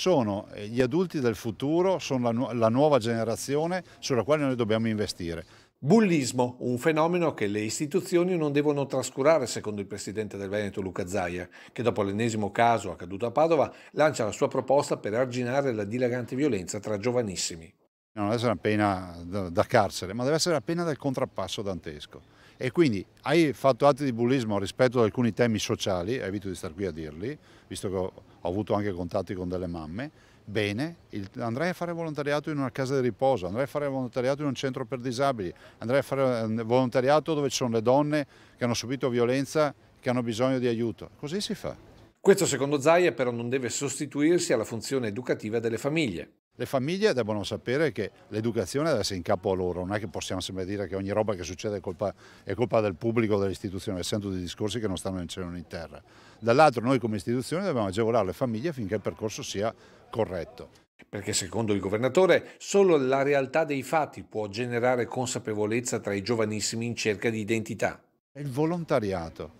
sono eh, gli adulti del futuro, sono la, nu la nuova generazione sulla quale noi dobbiamo investire. Bullismo, un fenomeno che le istituzioni non devono trascurare, secondo il presidente del Veneto Luca Zaia, che dopo l'ennesimo caso accaduto a Padova lancia la sua proposta per arginare la dilagante violenza tra giovanissimi non deve essere una pena da, carcere, ma deve essere la pena del contrappasso dantesco. E quindi hai fatto atti di bullismo rispetto ad alcuni temi sociali, evito di stare qui a dirli, visto che ho, ho avuto anche contatti con delle mamme, bene, il, andrai a fare volontariato in una casa di riposo, andrai a fare volontariato in un centro per disabili, andrai a fare ehm, volontariato dove ci sono le donne che hanno subito violenza, che hanno bisogno di aiuto. Così si fa. Questo secondo Zaia però non deve sostituirsi alla funzione educativa delle famiglie, le famiglie devono sapere che l'educazione deve essere in capo a loro, non è che possiamo sempre dire che ogni roba che succede è colpa, è colpa del pubblico o delle istituzioni, essendo dei discorsi che non stanno in cielo né in terra. Dall'altro noi come istituzione dobbiamo agevolare le famiglie finché il percorso sia corretto perché secondo il governatore solo la realtà dei fatti può generare consapevolezza tra i giovanissimi in cerca di identità. È il volontariato.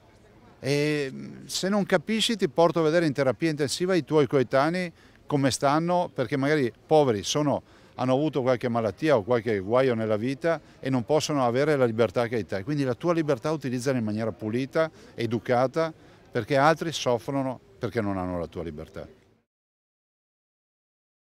E mm, se non capisci ti porto a vedere in terapia intensiva i tuoi coetanei come stanno perché magari poveri sono, hanno avuto qualche malattia o qualche guaio nella vita e non possono avere la libertà che hai te. Quindi la tua libertà utilizzala in maniera pulita, educata, perché altri soffrono perché non hanno la tua libertà.